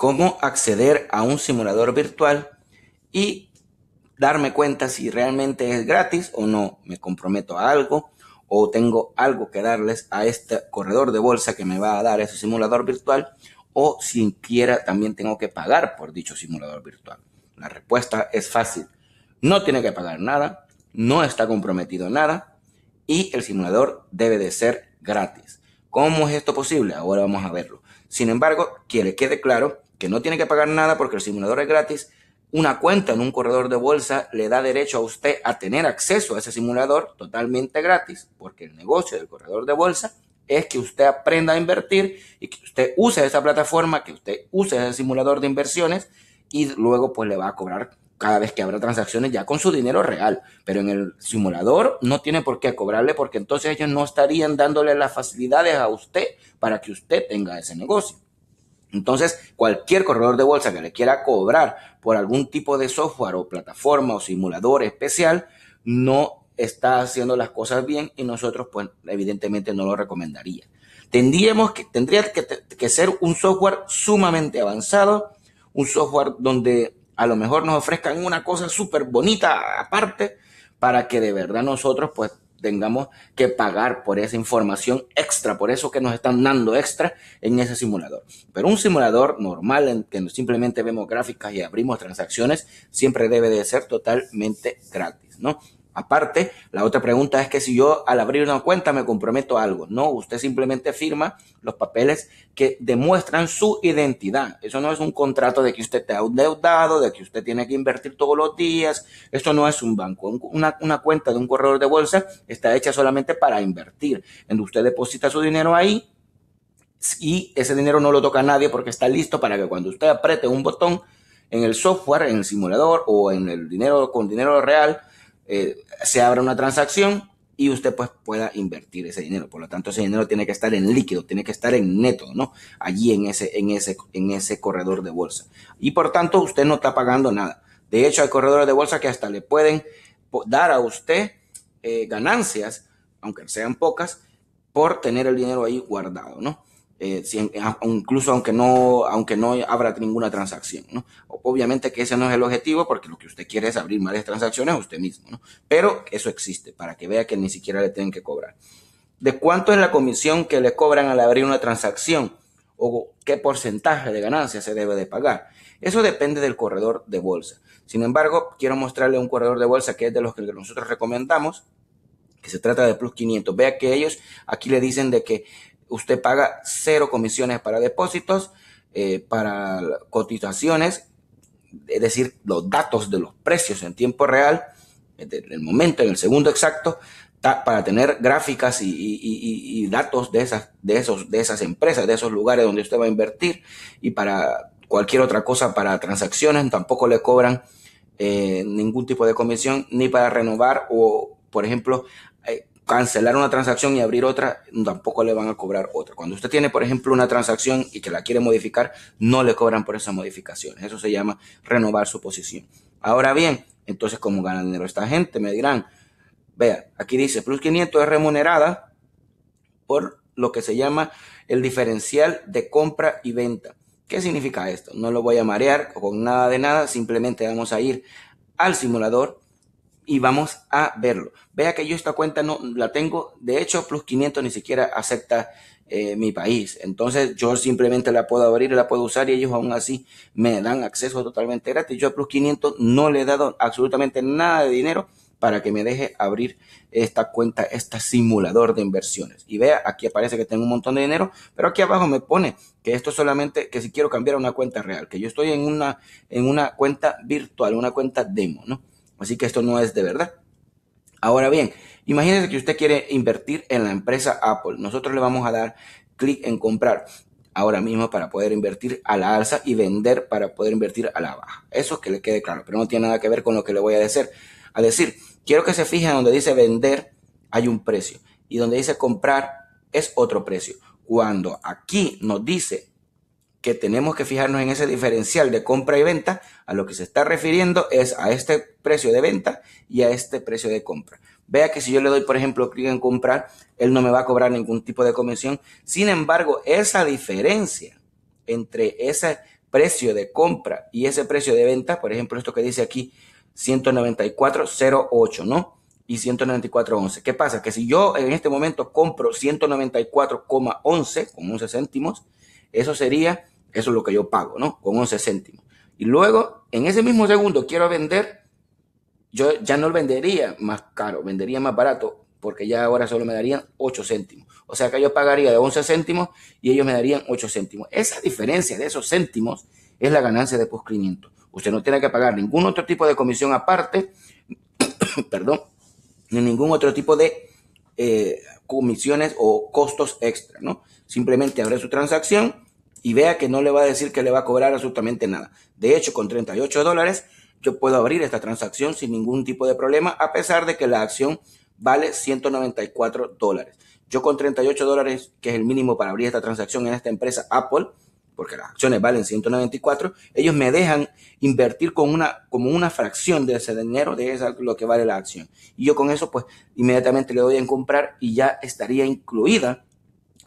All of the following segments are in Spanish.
cómo acceder a un simulador virtual y darme cuenta si realmente es gratis o no, me comprometo a algo o tengo algo que darles a este corredor de bolsa que me va a dar ese simulador virtual o siquiera también tengo que pagar por dicho simulador virtual. La respuesta es fácil. No tiene que pagar nada, no está comprometido nada y el simulador debe de ser gratis. ¿Cómo es esto posible? Ahora vamos a verlo. Sin embargo, quiere que quede claro que no tiene que pagar nada porque el simulador es gratis, una cuenta en un corredor de bolsa le da derecho a usted a tener acceso a ese simulador totalmente gratis, porque el negocio del corredor de bolsa es que usted aprenda a invertir y que usted use esa plataforma, que usted use ese simulador de inversiones y luego pues le va a cobrar cada vez que habrá transacciones ya con su dinero real, pero en el simulador no tiene por qué cobrarle porque entonces ellos no estarían dándole las facilidades a usted para que usted tenga ese negocio. Entonces, cualquier corredor de bolsa que le quiera cobrar por algún tipo de software o plataforma o simulador especial, no está haciendo las cosas bien y nosotros, pues, evidentemente no lo recomendaría. Tendríamos que, tendría que, que ser un software sumamente avanzado, un software donde a lo mejor nos ofrezcan una cosa súper bonita aparte para que de verdad nosotros, pues, tengamos que pagar por esa información extra, por eso que nos están dando extra en ese simulador. Pero un simulador normal en que simplemente vemos gráficas y abrimos transacciones siempre debe de ser totalmente gratis, ¿no? Aparte, la otra pregunta es que si yo al abrir una cuenta me comprometo algo, no, usted simplemente firma los papeles que demuestran su identidad. Eso no es un contrato de que usted ha endeudado, de que usted tiene que invertir todos los días. Esto no es un banco. Una, cuenta de un corredor de bolsa está hecha solamente para invertir. En usted deposita su dinero ahí y ese dinero no lo toca a nadie porque está listo para que cuando usted apriete un botón en el software, en el simulador o en el dinero con dinero real, eh, se abra una transacción y usted pues pueda invertir ese dinero. Por lo tanto, ese dinero tiene que estar en líquido, tiene que estar en neto, ¿no? Allí en ese, en ese, en ese corredor de bolsa. Y por tanto, usted no está pagando nada. De hecho, hay corredores de bolsa que hasta le pueden dar a usted eh, ganancias, aunque sean pocas, por tener el dinero ahí guardado, ¿no? Eh, incluso aunque no, aunque no abra ninguna transacción. Obviamente que ese no es el objetivo porque lo que usted quiere es abrir más transacciones a usted mismo, pero eso existe para que vea que ni siquiera le tienen que cobrar. ¿De cuánto es la comisión que le cobran al abrir una transacción? ¿O qué porcentaje de ganancia se debe de pagar? Eso depende del corredor de bolsa. Sin embargo, quiero mostrarle un corredor de bolsa que es de los que nosotros recomendamos, que se trata de Plus 500. Vea que ellos aquí le dicen de que usted paga cero comisiones para depósitos, eh, para cotizaciones, es decir, los datos de los precios en tiempo real, en eh, el momento, en el segundo exacto, para tener gráficas y, datos de esas, de, esos, de esas empresas, de esos lugares donde usted va a invertir y para cualquier otra cosa, para transacciones, tampoco le cobran eh, ningún tipo de comisión, ni para renovar o, por ejemplo, cancelar una transacción y abrir otra, tampoco le van a cobrar otra. Cuando usted tiene, por ejemplo, una transacción y que la quiere modificar, no le cobran por esas modificaciones. Eso se llama renovar su posición. Ahora bien, entonces, ¿cómo gana dinero esta gente? Me dirán, vea, aquí dice, Plus 500 es remunerada por lo que se llama el diferencial de compra y venta. ¿Qué significa esto? No lo voy a marear con nada de nada, simplemente vamos a ir al simulador y vamos a verlo. Vea que yo esta cuenta no la tengo, de hecho, plus 500 ni siquiera acepta eh, mi país. Entonces yo simplemente la puedo abrir, la puedo usar y ellos aún así me dan acceso totalmente gratis. Yo a plus 500 no le he dado absolutamente nada de dinero para que me deje abrir esta cuenta, este simulador de inversiones. Y vea, aquí aparece que tengo un montón de dinero, pero aquí abajo me pone que esto solamente, que si quiero cambiar a una cuenta real, que yo estoy en una, en una cuenta virtual, una cuenta demo, ¿no? Así que esto no es de verdad. Ahora bien, imagínense que usted quiere invertir en la empresa Apple. Nosotros le vamos a dar clic en comprar ahora mismo para poder invertir a la alza y vender para poder invertir a la baja. Eso que le quede claro, pero no tiene nada que ver con lo que le voy a decir. A decir, quiero que se fijen donde dice vender hay un precio y donde dice comprar es otro precio. Cuando aquí nos dice que tenemos que fijarnos en ese diferencial de compra y venta, a lo que se está refiriendo es a este precio de venta y a este precio de compra. Vea que si yo le doy, por ejemplo, clic en comprar, él no me va a cobrar ningún tipo de comisión. Sin embargo, esa diferencia entre ese precio de compra y ese precio de venta, por ejemplo, esto que dice aquí 194.08, ¿no? Y 194.11. ¿Qué pasa? Que si yo en este momento compro 194,11 con 11 céntimos, eso sería eso es lo que yo pago, ¿no? Con 11 céntimos. Y luego, en ese mismo segundo, quiero vender. Yo ya no vendería más caro, vendería más barato, porque ya ahora solo me darían 8 céntimos. O sea que yo pagaría de 11 céntimos y ellos me darían 8 céntimos. Esa diferencia de esos céntimos es la ganancia de poscrimiento. Usted no tiene que pagar ningún otro tipo de comisión aparte, perdón, ni ningún otro tipo de eh, comisiones o costos extra, ¿no? Simplemente abre su transacción, y vea que no le va a decir que le va a cobrar absolutamente nada. De hecho, con 38 dólares yo puedo abrir esta transacción sin ningún tipo de problema, a pesar de que la acción vale 194 dólares. Yo con 38 dólares, que es el mínimo para abrir esta transacción en esta empresa Apple, porque las acciones valen 194, ellos me dejan invertir con una, como una fracción de ese dinero, de lo que vale la acción. Y yo con eso, pues, inmediatamente le doy en comprar y ya estaría incluida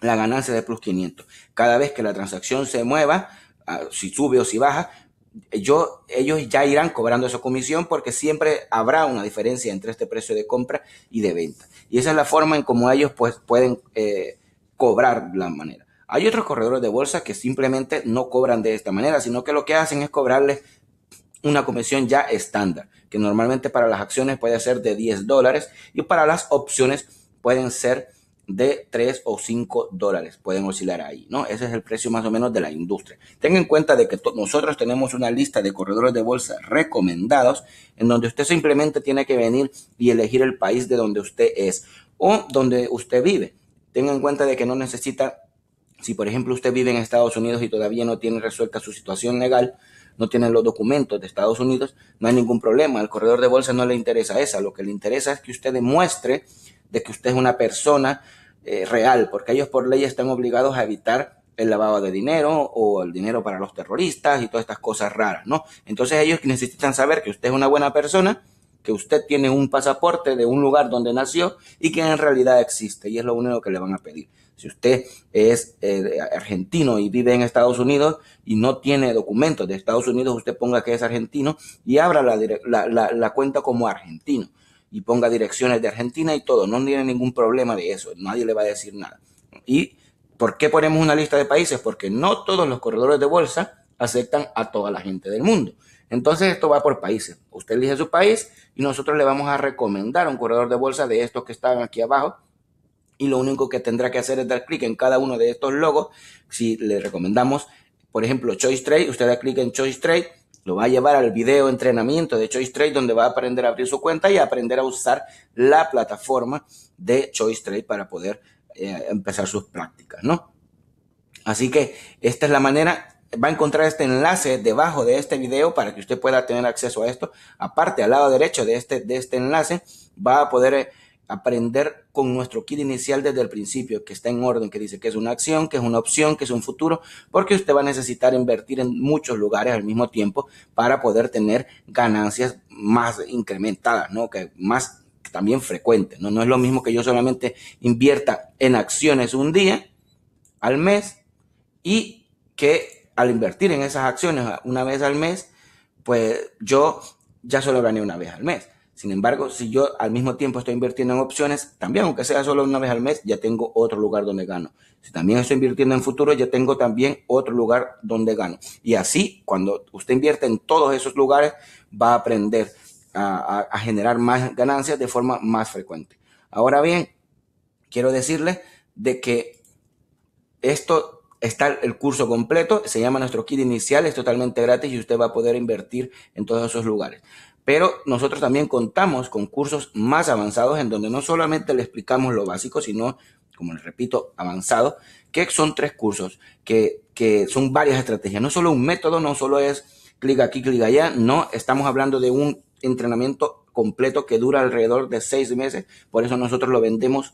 la ganancia de plus 500. Cada vez que la transacción se mueva, ah, si sube o si baja, yo, ellos ya irán cobrando esa comisión porque siempre habrá una diferencia entre este precio de compra y de venta. Y esa es la forma en cómo ellos pues, pueden eh, cobrar la manera. Hay otros corredores de bolsa que simplemente no cobran de esta manera, sino que lo que hacen es cobrarles una comisión ya estándar, que normalmente para las acciones puede ser de 10 dólares y para las opciones pueden ser de 3 o 5 dólares. Pueden oscilar ahí, ¿no? Ese es el precio más o menos de la industria. Tenga en cuenta de que nosotros tenemos una lista de corredores de bolsa recomendados en donde usted simplemente tiene que venir y elegir el país de donde usted es o donde usted vive. Tenga en cuenta de que no necesita, si por ejemplo usted vive en Estados Unidos y todavía no tiene resuelta su situación legal, no tiene los documentos de Estados Unidos, no hay ningún problema. Al corredor de bolsa no le interesa esa. Lo que le interesa es que usted demuestre de que usted es una persona eh, real, porque ellos por ley están obligados a evitar el lavado de dinero o el dinero para los terroristas y todas estas cosas raras, ¿no? Entonces ellos necesitan saber que usted es una buena persona, que usted tiene un pasaporte de un lugar donde nació y que en realidad existe y es lo único que le van a pedir. Si usted es eh, argentino y vive en Estados Unidos y no tiene documentos de Estados Unidos, usted ponga que es argentino y abra la cuenta como argentino y ponga direcciones de Argentina y todo. No tiene ningún problema de eso. Nadie le va a decir nada. ¿Y por qué ponemos una lista de países? Porque no todos los corredores de bolsa aceptan a toda la gente del mundo. Entonces esto va por países. Usted elige su país y nosotros le vamos a recomendar un corredor de bolsa de estos que están aquí abajo. Y lo único que tendrá que hacer es dar clic en cada uno de estos logos. Si le recomendamos, por ejemplo, Choice Trade, usted da clic en Choice Trade lo va a llevar al video entrenamiento de Choice Trade, donde va a aprender a abrir su cuenta y aprender a usar la plataforma de Choice Trade para poder eh, empezar sus prácticas, ¿no? Así que esta es la manera. Va a encontrar este enlace debajo de este video para que usted pueda tener acceso a esto. Aparte, al lado derecho de este, de este enlace, va a poder eh, aprender con nuestro kit inicial desde el principio, que está en orden, que dice que es una acción, que es una opción, que es un futuro, porque usted va a necesitar invertir en muchos lugares al mismo tiempo para poder tener ganancias más incrementadas, ¿no? Que más también frecuentes, ¿no? No es lo mismo que yo solamente invierta en acciones un día al mes y que al invertir en esas acciones una vez al mes, pues yo ya solo gané una vez al mes. Sin embargo, si yo al mismo tiempo estoy invirtiendo en opciones, también aunque sea solo una vez al mes, ya tengo otro lugar donde gano. Si también estoy invirtiendo en futuro, ya tengo también otro lugar donde gano. Y así, cuando usted invierte en todos esos lugares, va a aprender a, generar más ganancias de forma más frecuente. Ahora bien, quiero decirle de que esto está el curso completo, se llama nuestro kit inicial, es totalmente gratis y usted va a poder invertir en todos esos lugares. Pero nosotros también contamos con cursos más avanzados en donde no solamente le explicamos lo básico, sino, como les repito, avanzado, que son tres cursos, que, que son varias estrategias. No solo un método, no solo es clic aquí, clic allá, no, estamos hablando de un entrenamiento completo que dura alrededor de seis meses, por eso nosotros lo vendemos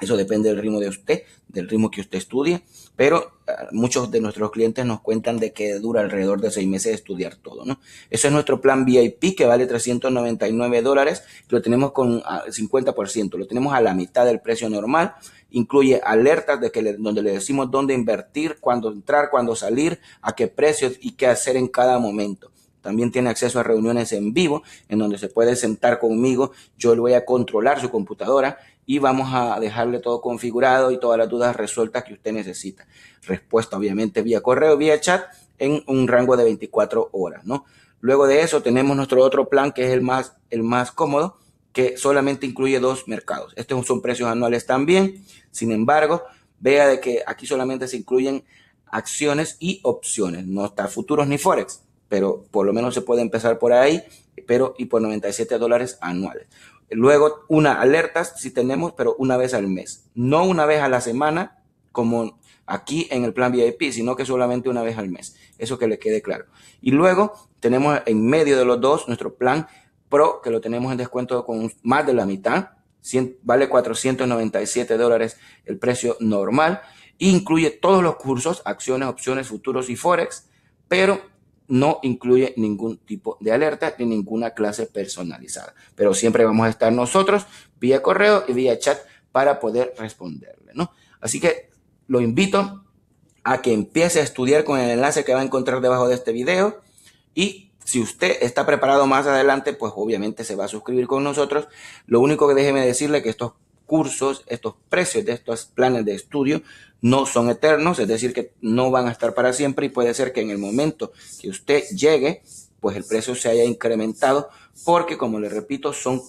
eso depende del ritmo de usted, del ritmo que usted estudie, pero eh, muchos de nuestros clientes nos cuentan de que dura alrededor de seis meses estudiar todo, ¿no? Ese es nuestro plan VIP que vale 399 dólares, lo tenemos con 50%, ah, lo tenemos a la mitad del precio normal, incluye alertas de que donde le decimos dónde invertir, cuándo entrar, cuándo salir, a qué precios y qué hacer en cada momento. También tiene acceso a reuniones en vivo, en donde se puede sentar conmigo, yo le voy a controlar su computadora y vamos a dejarle todo configurado y todas las dudas resueltas que usted necesita. Respuesta obviamente vía correo, vía chat, en un rango de 24 horas, ¿no? Luego de eso tenemos nuestro otro plan que es el más, el más cómodo, que solamente incluye dos mercados. Estos son precios anuales también. Sin embargo, vea de que aquí solamente se incluyen acciones y opciones, no está futuros ni forex pero por lo menos se puede empezar por ahí, pero y por 97 dólares anuales. Luego, una alerta si tenemos, pero una vez al mes, no una vez a la semana, como aquí en el plan VIP, sino que solamente una vez al mes. Eso que le quede claro. Y luego tenemos en medio de los dos nuestro plan Pro, que lo tenemos en descuento con más de la mitad. vale 497 dólares el precio normal. Incluye todos los cursos, acciones, opciones, futuros y forex, pero no incluye ningún tipo de alerta ni ninguna clase personalizada. Pero siempre vamos a estar nosotros vía correo y vía chat para poder responderle, ¿no? Así que lo invito a que empiece a estudiar con el enlace que va a encontrar debajo de este video y si usted está preparado más adelante, pues obviamente se va a suscribir con nosotros. Lo único que déjeme decirle que estos cursos, estos precios de estos planes de estudio no son eternos, es decir, que no van a estar para siempre y puede ser que en el momento que usted llegue, pues el precio se haya incrementado porque, como le repito, son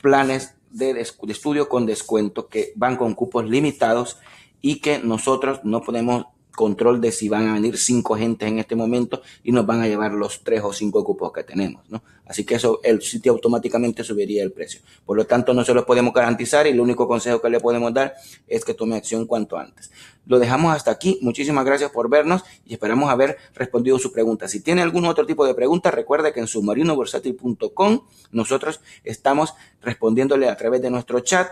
planes de, de estudio con descuento que van con cupos limitados y que nosotros no podemos control de si van a venir cinco gentes en este momento y nos van a llevar los tres o cinco cupos que tenemos, ¿no? Así que eso, el sitio automáticamente subiría el precio. Por lo tanto, no se los podemos garantizar y el único consejo que le podemos dar es que tome acción cuanto antes. Lo dejamos hasta aquí. Muchísimas gracias por vernos y esperamos haber respondido su pregunta. Si tiene algún otro tipo de pregunta, recuerde que en submarinoversátil.com nosotros estamos respondiéndole a través de nuestro chat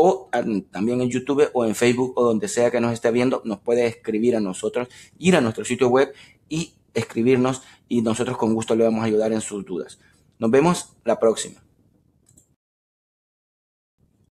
o ah, también en YouTube o en Facebook o donde sea que nos esté viendo, nos puede escribir a nosotros, ir a nuestro sitio web y escribirnos y nosotros con gusto le vamos a ayudar en sus dudas. Nos vemos la próxima.